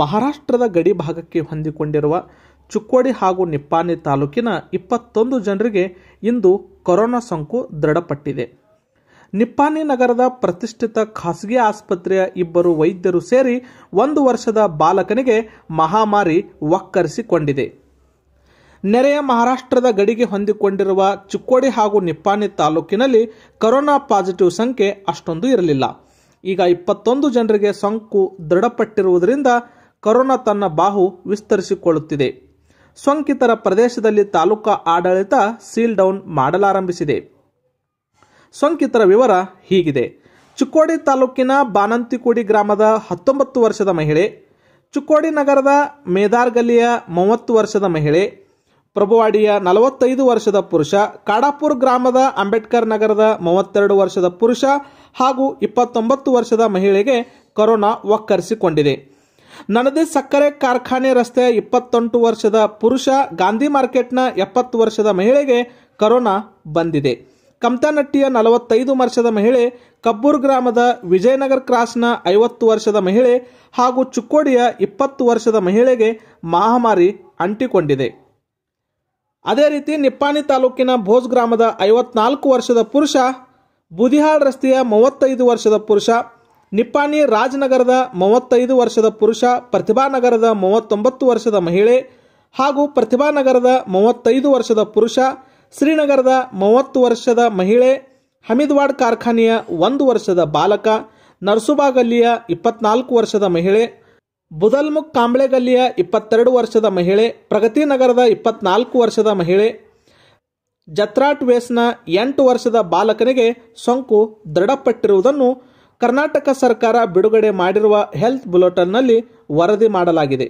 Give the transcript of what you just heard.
ಮಹಾರಾಷ್ಟ್ರದ ಗಡಿ ಭಾಗಕ್ಕೆ ಹೊಂದಿಕೊಂಡಿರುವ ಚುಕ್ಕೋಡಿ ಹಾಗೂ ನಿಪ್ಪಾನಿ ತಾಲೂಕಿನ ಇಪ್ಪತ್ತೊಂದು ಜನರಿಗೆ ಇಂದು ಕೊರೋನಾ ಸೋಂಕು ದೃಢಪಟ್ಟಿದೆ ನಿಪ್ಪಾನಿ ನಗರದ ಪ್ರತಿಷ್ಠಿತ ಖಾಸಗಿ ಆಸ್ಪತ್ರೆಯ ಇಬ್ಬರು ವೈದ್ಯರು ಸೇರಿ ಒಂದು ವರ್ಷದ ಬಾಲಕನಿಗೆ ಮಹಾಮಾರಿ ಒಕ್ಕರಿಸಿಕೊಂಡಿದೆ ನೆರೆಯ ಮಹಾರಾಷ್ಟ್ರದ ಗಡಿಗೆ ಹೊಂದಿಕೊಂಡಿರುವ ಚುಕ್ಕೋಡಿ ಹಾಗೂ ನಿಪ್ಪಾನಿ ತಾಲೂಕಿನಲ್ಲಿ ಕೊರೋನಾ ಪಾಸಿಟಿವ್ ಸಂಖ್ಯೆ ಅಷ್ಟೊಂದು ಇರಲಿಲ್ಲ ಈಗ ಇಪ್ಪತ್ತೊಂದು ಜನರಿಗೆ ಸೋಂಕು ದೃಢಪಟ್ಟಿರುವುದರಿಂದ ಕರೋನಾ ತನ್ನ ಬಾಹು ವಿಸ್ತರಿಸಿಕೊಳ್ಳುತ್ತಿದೆ ಸೋಂಕಿತರ ಪ್ರದೇಶದಲ್ಲಿ ತಾಲೂಕಾ ಆಡಳಿತ ಸೀಲ್ ಡೌನ್ ಮಾಡಲಾರಂಭಿಸಿದೆ ಸೋಂಕಿತರ ವಿವರ ಹೀಗಿದೆ ಚಿಕ್ಕೋಡಿ ತಾಲೂಕಿನ ಬಾನಂತಿಕೋಡಿ ಗ್ರಾಮದ ಹತ್ತೊಂಬತ್ತು ವರ್ಷದ ಮಹಿಳೆ ಚಿಕ್ಕೋಡಿ ನಗರದ ಗಲ್ಲಿಯ ಮೂವತ್ತು ವರ್ಷದ ಮಹಿಳೆ ಪ್ರಭುವಾಡಿಯ ನಲವತ್ತೈದು ವರ್ಷದ ಪುರುಷ ಕಾಡಾಪುರ್ ಗ್ರಾಮದ ಅಂಬೇಡ್ಕರ್ ನಗರದ ಮೂವತ್ತೆರಡು ವರ್ಷದ ಪುರುಷ ಹಾಗೂ ಇಪ್ಪತ್ತೊಂಬತ್ತು ವರ್ಷದ ಮಹಿಳೆಗೆ ಕೊರೋನಾ ಒಕ್ಕರಿಸಿಕೊಂಡಿದೆ ನನದೇ ಸಕ್ಕರೆ ಕಾರ್ಖಾನೆ ರಸ್ತೆಯ ಇಪ್ಪತ್ತೆಂಟು ವರ್ಷದ ಪುರುಷ ಗಾಂಧಿ ಮಾರ್ಕೆಟ್ನ ಎಪ್ಪತ್ತು ವರ್ಷದ ಮಹಿಳೆಗೆ ಕರೋನಾ ಬಂದಿದೆ ಕಮತಾನಟ್ಟಿಯ ನಲವತ್ತೈದು ವರ್ಷದ ಮಹಿಳೆ ಕಬ್ಬೂರ್ ಗ್ರಾಮದ ವಿಜಯನಗರ್ ಕ್ರಾಸ್ನ ಐವತ್ತು ವರ್ಷದ ಮಹಿಳೆ ಹಾಗೂ ಚುಕ್ಕೋಡಿಯ ಇಪ್ಪತ್ತು ವರ್ಷದ ಮಹಿಳೆಗೆ ಮಹಾಮಾರಿ ಅಂಟಿಕೊಂಡಿದೆ ಅದೇ ರೀತಿ ನಿಪ್ಪಾಣಿ ತಾಲೂಕಿನ ಭೋಜ್ ಗ್ರಾಮದ ಐವತ್ನಾಲ್ಕು ವರ್ಷದ ಪುರುಷ ಬುದಿಹಾಳ್ ರಸ್ತೆಯ ಮೂವತ್ತೈದು ವರ್ಷದ ಪುರುಷ ನಿಪ್ಪಾಣಿ ರಾಜನಗರದ ಮೂವತ್ತೈದು ವರ್ಷದ ಪುರುಷ ಪ್ರತಿಭಾನಗರದ ಮೂವತ್ತೊಂಬತ್ತು ವರ್ಷದ ಮಹಿಳೆ ಹಾಗೂ ಪ್ರತಿಭಾನಗರದ ಮೂವತ್ತೈದು ವರ್ಷದ ಪುರುಷ ಶ್ರೀನಗರದ ಮೂವತ್ತು ವರ್ಷದ ಮಹಿಳೆ ಹಮಿದ್ವಾಡ್ ಕಾರ್ಖಾನೆಯ ಒಂದು ವರ್ಷದ ಬಾಲಕ ನರ್ಸುಬಾಗಲ್ಲಿಯ ಇಪ್ಪತ್ನಾಲ್ಕು ವರ್ಷದ ಮಹಿಳೆ ಬುದಲ್ಮುಖ್ ಕಾಂಬ್ಳೆಗಲ್ಲಿಯ ಇಪ್ಪತ್ತೆರಡು ವರ್ಷದ ಮಹಿಳೆ ಪ್ರಗತಿನಗರದ ಇಪ್ಪತ್ನಾಲ್ಕು ವರ್ಷದ ಮಹಿಳೆ ಜತ್ರಾಟ್ ವೇಸ್ನ ಎಂಟು ವರ್ಷದ ಬಾಲಕನಿಗೆ ಸೋಂಕು ದೃಢಪಟ್ಟಿರುವುದನ್ನು ಕರ್ನಾಟಕ ಸರ್ಕಾರ ಬಿಡುಗಡೆ ಮಾಡಿರುವ ಹೆಲ್ತ್ ಬುಲೆಟನ್ನಲ್ಲಿ ವರದಿ ಮಾಡಲಾಗಿದೆ